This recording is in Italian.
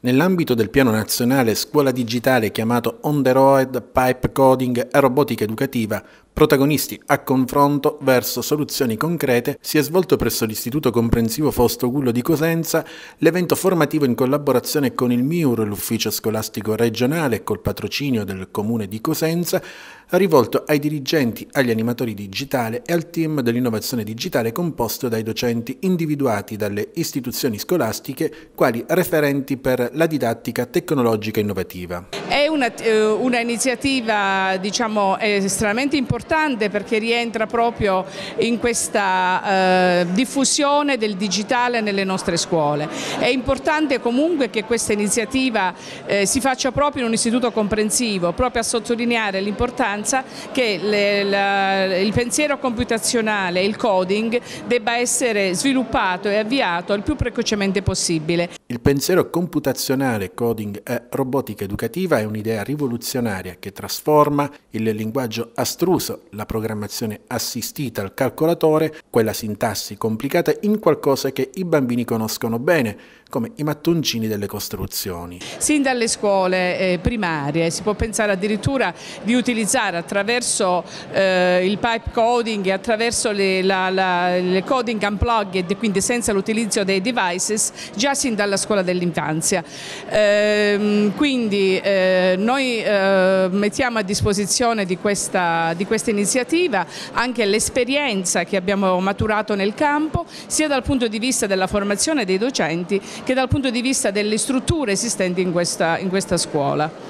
Nell'ambito del piano nazionale Scuola Digitale chiamato On the Road Pipe Coding e Robotica Educativa, Protagonisti a confronto verso soluzioni concrete si è svolto presso l'Istituto Comprensivo Fausto Gullo di Cosenza l'evento formativo in collaborazione con il MIUR, l'Ufficio Scolastico Regionale, col patrocinio del Comune di Cosenza, rivolto ai dirigenti, agli animatori digitale e al team dell'innovazione digitale composto dai docenti individuati dalle istituzioni scolastiche quali referenti per la didattica tecnologica innovativa una, eh, una diciamo, eh, estremamente importante perché rientra proprio in questa eh, diffusione del digitale nelle nostre scuole. È importante comunque che questa iniziativa eh, si faccia proprio in un istituto comprensivo, proprio a sottolineare l'importanza che le, la, il pensiero computazionale, il coding, debba essere sviluppato e avviato il più precocemente possibile il pensiero computazionale coding e robotica educativa è un'idea rivoluzionaria che trasforma il linguaggio astruso, la programmazione assistita al calcolatore, quella sintassi complicata, in qualcosa che i bambini conoscono bene, come i mattoncini delle costruzioni. Sin dalle scuole eh, primarie si può pensare addirittura di utilizzare attraverso eh, il pipe coding e attraverso le, la, la, le coding unplugged, quindi senza l'utilizzo dei devices, già sin dalla scuola dell'infanzia. Ehm, quindi eh, noi eh, mettiamo a disposizione di questa, di questa iniziativa anche l'esperienza che abbiamo maturato nel campo, sia dal punto di vista della formazione dei docenti che dal punto di vista delle strutture esistenti in questa, in questa scuola.